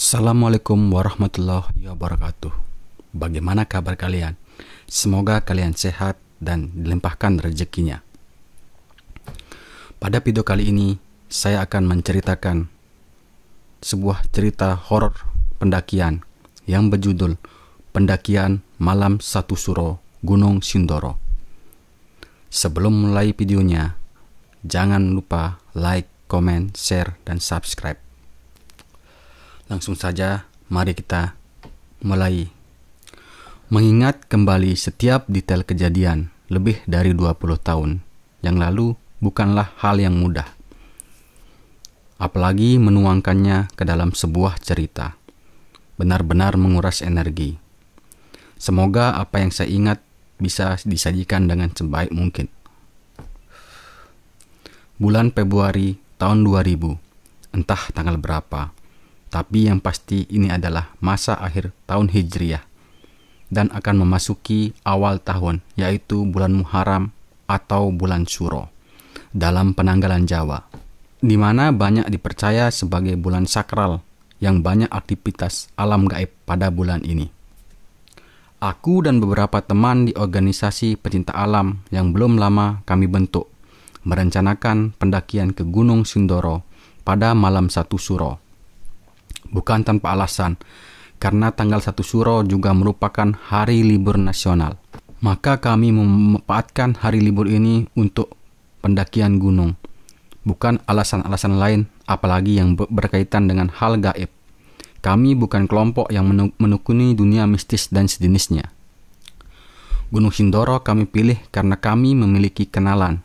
Assalamualaikum warahmatullahi wabarakatuh. Bagaimana kabar kalian? Semoga kalian sehat dan dilimpahkan rezekinya. Pada video kali ini, saya akan menceritakan sebuah cerita horor pendakian yang berjudul Pendakian Malam Satu Suro Gunung Sindoro. Sebelum mulai videonya, jangan lupa like, comment, share, dan subscribe. Langsung saja, mari kita mulai. Mengingat kembali setiap detail kejadian lebih dari 20 tahun yang lalu bukanlah hal yang mudah. Apalagi menuangkannya ke dalam sebuah cerita. Benar-benar menguras energi. Semoga apa yang saya ingat bisa disajikan dengan sebaik mungkin. Bulan Februari tahun 2000, entah tanggal berapa tapi yang pasti ini adalah masa akhir tahun Hijriah dan akan memasuki awal tahun yaitu bulan Muharram atau bulan Suro dalam penanggalan Jawa di mana banyak dipercaya sebagai bulan sakral yang banyak aktivitas alam gaib pada bulan ini. Aku dan beberapa teman di organisasi pecinta alam yang belum lama kami bentuk merencanakan pendakian ke Gunung Sindoro pada malam satu Suro bukan tanpa alasan, karena tanggal 1 Suro juga merupakan hari libur nasional. Maka kami memanfaatkan hari libur ini untuk pendakian gunung, bukan alasan-alasan lain apalagi yang berkaitan dengan hal gaib. Kami bukan kelompok yang menekuni dunia mistis dan sejenisnya. Gunung Sindoro kami pilih karena kami memiliki kenalan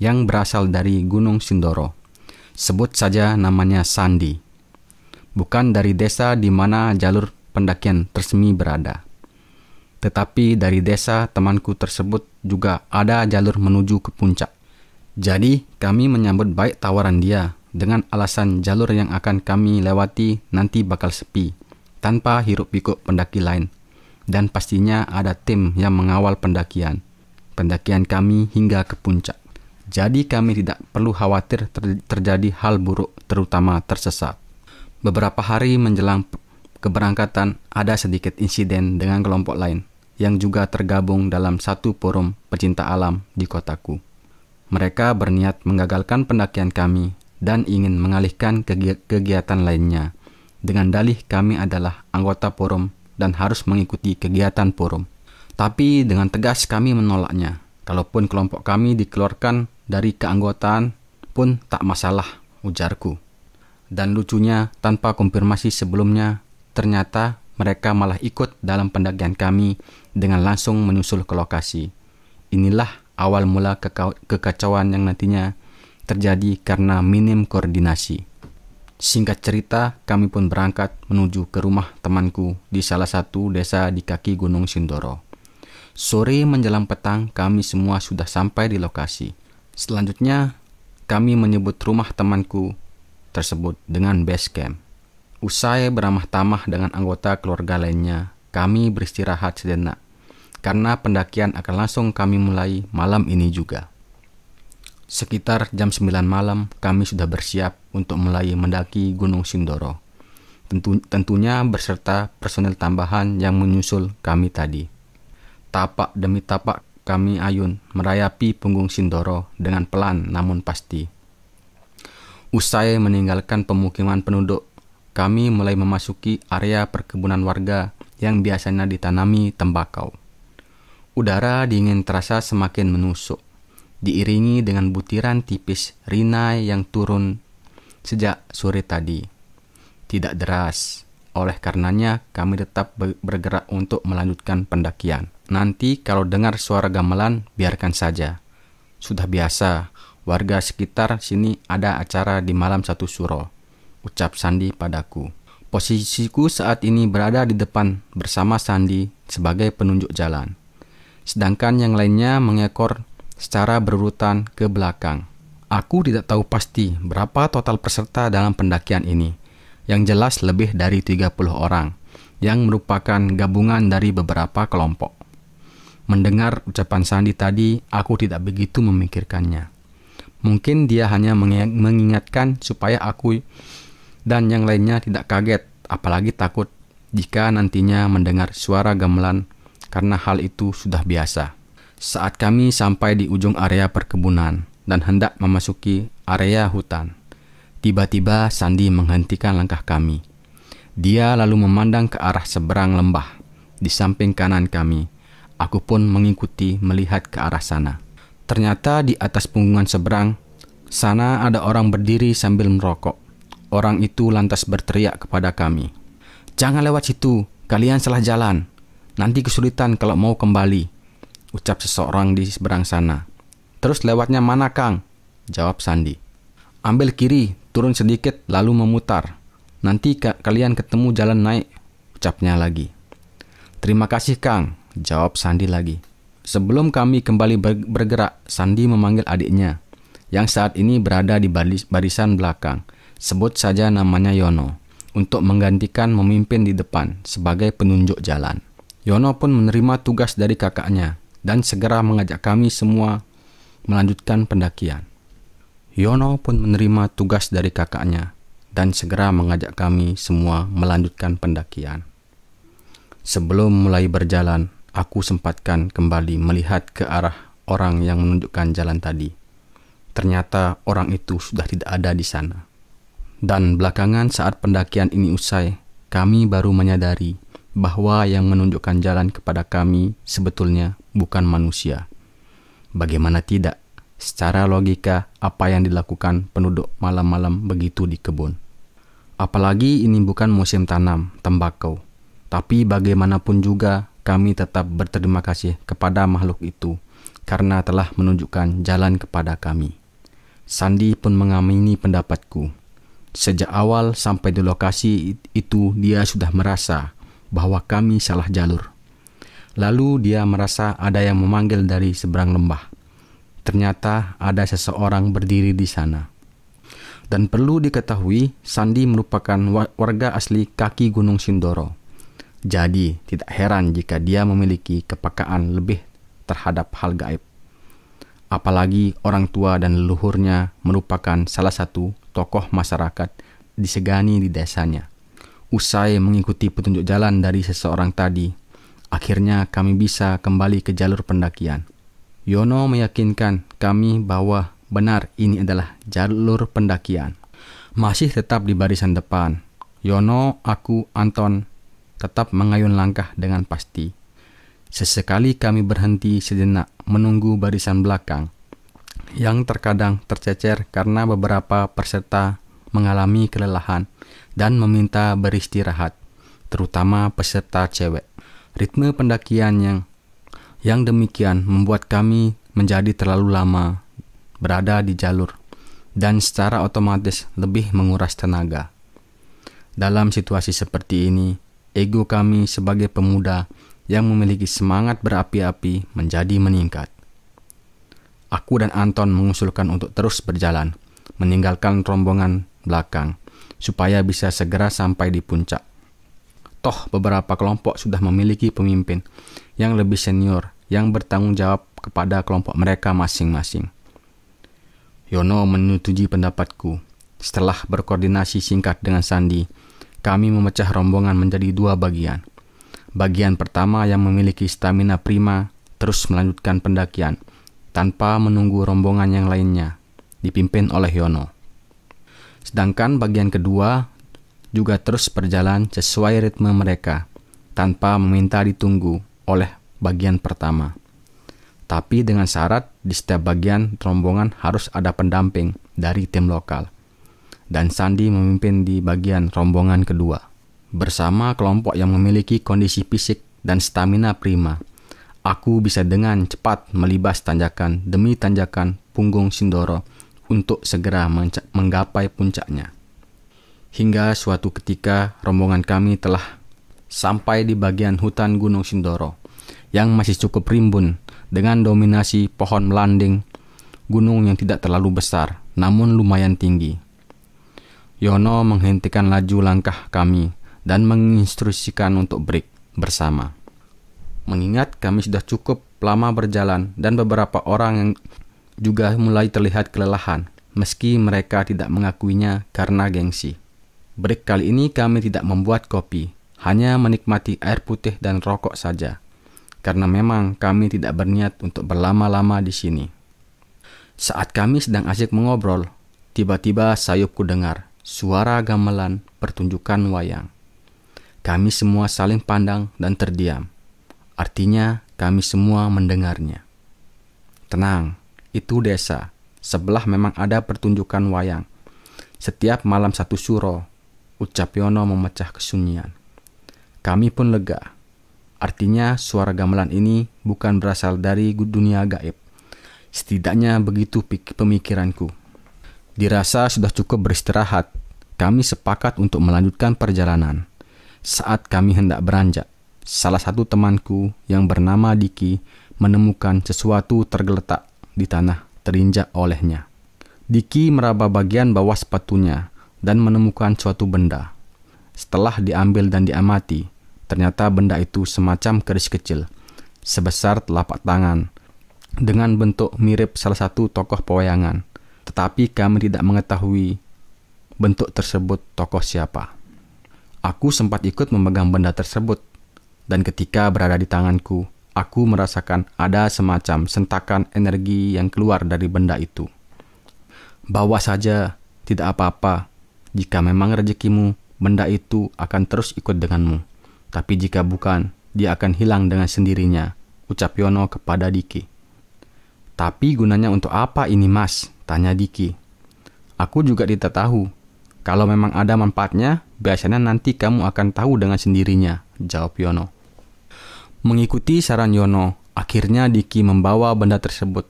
yang berasal dari Gunung Sindoro. Sebut saja namanya Sandi bukan dari desa di mana jalur pendakian tersemi berada. Tetapi dari desa temanku tersebut juga ada jalur menuju ke puncak. Jadi kami menyambut baik tawaran dia dengan alasan jalur yang akan kami lewati nanti bakal sepi, tanpa hirup pikuk pendaki lain. Dan pastinya ada tim yang mengawal pendakian. Pendakian kami hingga ke puncak. Jadi kami tidak perlu khawatir ter terjadi hal buruk, terutama tersesat. Beberapa hari menjelang keberangkatan ada sedikit insiden dengan kelompok lain yang juga tergabung dalam satu forum pecinta alam di kotaku. Mereka berniat menggagalkan pendakian kami dan ingin mengalihkan kegi kegiatan lainnya. Dengan dalih kami adalah anggota forum dan harus mengikuti kegiatan forum. Tapi dengan tegas kami menolaknya. Kalaupun kelompok kami dikeluarkan dari keanggotaan pun tak masalah, ujarku. Dan lucunya, tanpa konfirmasi sebelumnya, ternyata mereka malah ikut dalam pendakian kami dengan langsung menyusul ke lokasi. Inilah awal mula kekacauan yang nantinya terjadi karena minim koordinasi. Singkat cerita, kami pun berangkat menuju ke rumah temanku di salah satu desa di kaki Gunung Sindoro. Sore menjelang petang, kami semua sudah sampai di lokasi. Selanjutnya, kami menyebut rumah temanku tersebut dengan base camp. Usai beramah-tamah dengan anggota keluarga lainnya, kami beristirahat sejenak karena pendakian akan langsung kami mulai malam ini juga. Sekitar jam 9 malam, kami sudah bersiap untuk mulai mendaki Gunung Sindoro. Tentu, tentunya berserta personel tambahan yang menyusul kami tadi. Tapak demi tapak kami ayun merayapi punggung Sindoro dengan pelan namun pasti. Usai meninggalkan pemukiman penduduk, kami mulai memasuki area perkebunan warga yang biasanya ditanami tembakau. Udara dingin terasa semakin menusuk, diiringi dengan butiran tipis rinai yang turun sejak sore tadi. Tidak deras, oleh karenanya kami tetap bergerak untuk melanjutkan pendakian. Nanti kalau dengar suara gamelan, biarkan saja. Sudah biasa, warga sekitar sini ada acara di malam satu suro, ucap Sandi padaku. Posisiku saat ini berada di depan bersama Sandi sebagai penunjuk jalan. Sedangkan yang lainnya mengekor secara berurutan ke belakang. Aku tidak tahu pasti berapa total peserta dalam pendakian ini. Yang jelas lebih dari 30 orang yang merupakan gabungan dari beberapa kelompok. Mendengar ucapan Sandi tadi, aku tidak begitu memikirkannya. Mungkin dia hanya mengingatkan supaya aku dan yang lainnya tidak kaget, apalagi takut jika nantinya mendengar suara gamelan karena hal itu sudah biasa. Saat kami sampai di ujung area perkebunan dan hendak memasuki area hutan, tiba-tiba Sandi menghentikan langkah kami. Dia lalu memandang ke arah seberang lembah di samping kanan kami. Aku pun mengikuti melihat ke arah sana. Ternyata di atas punggungan seberang, sana ada orang berdiri sambil merokok. Orang itu lantas berteriak kepada kami. Jangan lewat situ, kalian salah jalan. Nanti kesulitan kalau mau kembali. Ucap seseorang di seberang sana. Terus lewatnya mana Kang? Jawab Sandi. Ambil kiri, turun sedikit, lalu memutar. Nanti ka kalian ketemu jalan naik. Ucapnya lagi. Terima kasih Kang, jawab Sandi lagi. Sebelum kami kembali bergerak, Sandi memanggil adiknya, yang saat ini berada di barisan belakang, sebut saja namanya Yono, untuk menggantikan memimpin di depan sebagai penunjuk jalan. Yono pun menerima tugas dari kakaknya dan segera mengajak kami semua melanjutkan pendakian. Yono pun menerima tugas dari kakaknya dan segera mengajak kami semua melanjutkan pendakian. Sebelum mulai berjalan, aku sempatkan kembali melihat ke arah orang yang menunjukkan jalan tadi. Ternyata orang itu sudah tidak ada di sana. Dan belakangan saat pendakian ini usai, kami baru menyadari bahwa yang menunjukkan jalan kepada kami sebetulnya bukan manusia. Bagaimana tidak? Secara logika, apa yang dilakukan penduduk malam-malam begitu di kebun. Apalagi ini bukan musim tanam tembakau, tapi bagaimanapun juga kami tetap berterima kasih kepada makhluk itu karena telah menunjukkan jalan kepada kami. Sandi pun mengamini pendapatku. Sejak awal sampai di lokasi itu dia sudah merasa bahwa kami salah jalur. Lalu dia merasa ada yang memanggil dari seberang lembah. Ternyata ada seseorang berdiri di sana. Dan perlu diketahui, Sandi merupakan warga asli kaki Gunung Sindoro. Jadi, tidak heran jika dia memiliki kepekaan lebih terhadap hal gaib. Apalagi orang tua dan leluhurnya merupakan salah satu tokoh masyarakat disegani di desanya. Usai mengikuti petunjuk jalan dari seseorang tadi, akhirnya kami bisa kembali ke jalur pendakian. Yono meyakinkan kami bahwa benar ini adalah jalur pendakian. Masih tetap di barisan depan. Yono, aku, Anton, tetap mengayun langkah dengan pasti. Sesekali kami berhenti sejenak menunggu barisan belakang yang terkadang tercecer karena beberapa peserta mengalami kelelahan dan meminta beristirahat, terutama peserta cewek. Ritme pendakian yang yang demikian membuat kami menjadi terlalu lama berada di jalur dan secara otomatis lebih menguras tenaga. Dalam situasi seperti ini, ego kami sebagai pemuda yang memiliki semangat berapi-api menjadi meningkat. Aku dan Anton mengusulkan untuk terus berjalan, meninggalkan rombongan belakang, supaya bisa segera sampai di puncak. Toh beberapa kelompok sudah memiliki pemimpin yang lebih senior yang bertanggung jawab kepada kelompok mereka masing-masing. Yono menyetujui pendapatku. Setelah berkoordinasi singkat dengan Sandi, kami memecah rombongan menjadi dua bagian. Bagian pertama yang memiliki stamina prima terus melanjutkan pendakian tanpa menunggu rombongan yang lainnya, dipimpin oleh Yono. Sedangkan bagian kedua juga terus berjalan sesuai ritme mereka tanpa meminta ditunggu oleh bagian pertama. Tapi dengan syarat di setiap bagian rombongan harus ada pendamping dari tim lokal dan Sandi memimpin di bagian rombongan kedua. Bersama kelompok yang memiliki kondisi fisik dan stamina prima, aku bisa dengan cepat melibas tanjakan demi tanjakan punggung Sindoro untuk segera menggapai puncaknya. Hingga suatu ketika rombongan kami telah sampai di bagian hutan Gunung Sindoro yang masih cukup rimbun dengan dominasi pohon melanding, gunung yang tidak terlalu besar namun lumayan tinggi Yono menghentikan laju langkah kami dan menginstruksikan untuk break bersama. Mengingat kami sudah cukup lama berjalan dan beberapa orang yang juga mulai terlihat kelelahan, meski mereka tidak mengakuinya karena gengsi. Break kali ini kami tidak membuat kopi, hanya menikmati air putih dan rokok saja, karena memang kami tidak berniat untuk berlama-lama di sini. Saat kami sedang asyik mengobrol, tiba-tiba sayupku dengar suara gamelan, pertunjukan wayang. Kami semua saling pandang dan terdiam. Artinya, kami semua mendengarnya. Tenang, itu desa. Sebelah memang ada pertunjukan wayang. Setiap malam satu suro, ucap Yono memecah kesunyian. Kami pun lega. Artinya suara gamelan ini bukan berasal dari dunia gaib. Setidaknya begitu pemikiranku. Dirasa sudah cukup beristirahat kami sepakat untuk melanjutkan perjalanan. Saat kami hendak beranjak, salah satu temanku yang bernama Diki menemukan sesuatu tergeletak di tanah terinjak olehnya. Diki meraba bagian bawah sepatunya dan menemukan suatu benda. Setelah diambil dan diamati, ternyata benda itu semacam keris kecil, sebesar telapak tangan, dengan bentuk mirip salah satu tokoh pewayangan. Tetapi kami tidak mengetahui bentuk tersebut tokoh siapa. Aku sempat ikut memegang benda tersebut, dan ketika berada di tanganku, aku merasakan ada semacam sentakan energi yang keluar dari benda itu. Bawa saja, tidak apa-apa. Jika memang rezekimu, benda itu akan terus ikut denganmu. Tapi jika bukan, dia akan hilang dengan sendirinya, ucap Yono kepada Diki. Tapi gunanya untuk apa ini mas? Tanya Diki. Aku juga tidak tahu, kalau memang ada manfaatnya, biasanya nanti kamu akan tahu dengan sendirinya, jawab Yono. Mengikuti saran Yono, akhirnya Diki membawa benda tersebut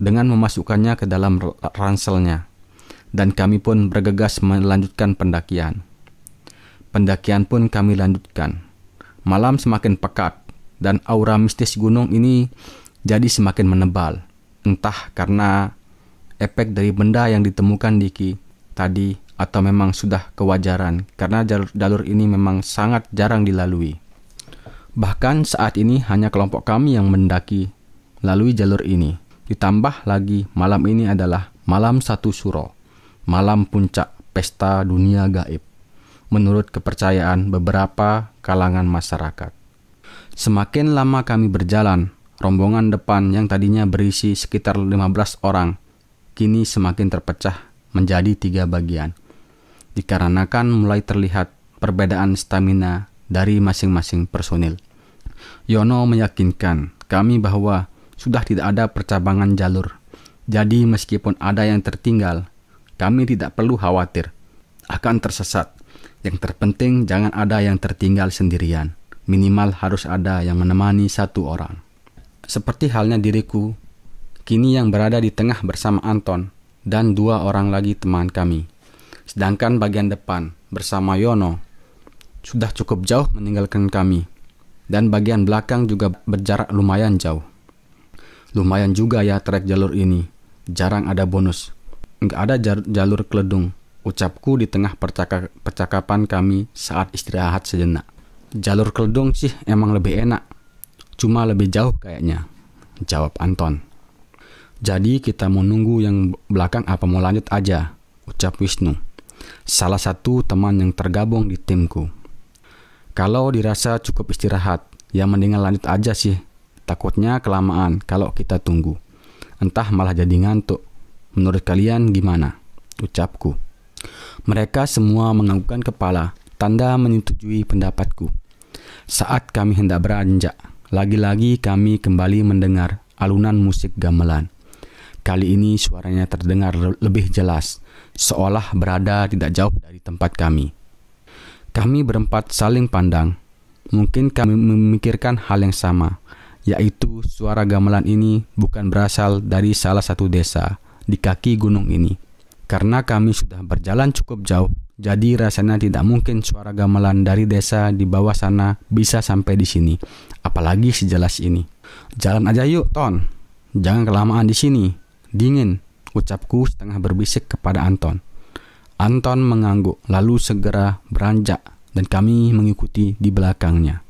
dengan memasukkannya ke dalam ranselnya. Dan kami pun bergegas melanjutkan pendakian. Pendakian pun kami lanjutkan. Malam semakin pekat dan aura mistis gunung ini jadi semakin menebal. Entah karena efek dari benda yang ditemukan Diki tadi atau memang sudah kewajaran karena jalur, jalur ini memang sangat jarang dilalui. Bahkan saat ini hanya kelompok kami yang mendaki lalui jalur ini. Ditambah lagi malam ini adalah malam satu suro, malam puncak pesta dunia gaib. Menurut kepercayaan beberapa kalangan masyarakat. Semakin lama kami berjalan, rombongan depan yang tadinya berisi sekitar 15 orang, kini semakin terpecah menjadi tiga bagian – dikarenakan mulai terlihat perbedaan stamina dari masing-masing personil. Yono meyakinkan kami bahwa sudah tidak ada percabangan jalur. Jadi meskipun ada yang tertinggal, kami tidak perlu khawatir akan tersesat. Yang terpenting jangan ada yang tertinggal sendirian. Minimal harus ada yang menemani satu orang. Seperti halnya diriku, kini yang berada di tengah bersama Anton dan dua orang lagi teman kami sedangkan bagian depan bersama Yono sudah cukup jauh meninggalkan kami, dan bagian belakang juga berjarak lumayan jauh. Lumayan juga ya trek jalur ini, jarang ada bonus. Nggak ada jalur keledung, ucapku di tengah percaka percakapan kami saat istirahat sejenak. Jalur keledung sih emang lebih enak, cuma lebih jauh kayaknya, jawab Anton. Jadi kita mau nunggu yang belakang apa mau lanjut aja, ucap Wisnu salah satu teman yang tergabung di timku. Kalau dirasa cukup istirahat, ya mendingan lanjut aja sih. Takutnya kelamaan kalau kita tunggu. Entah malah jadi ngantuk. Menurut kalian gimana? Ucapku. Mereka semua menganggukkan kepala, tanda menyetujui pendapatku. Saat kami hendak beranjak, lagi-lagi kami kembali mendengar alunan musik gamelan. Kali ini suaranya terdengar lebih jelas, seolah berada tidak jauh dari tempat kami. Kami berempat saling pandang. Mungkin kami memikirkan hal yang sama, yaitu suara gamelan ini bukan berasal dari salah satu desa di kaki gunung ini. Karena kami sudah berjalan cukup jauh, jadi rasanya tidak mungkin suara gamelan dari desa di bawah sana bisa sampai di sini, apalagi sejelas ini. Jalan aja yuk, Ton. Jangan kelamaan di sini, Dingin, ucapku setengah berbisik kepada Anton. Anton mengangguk, lalu segera beranjak, dan kami mengikuti di belakangnya.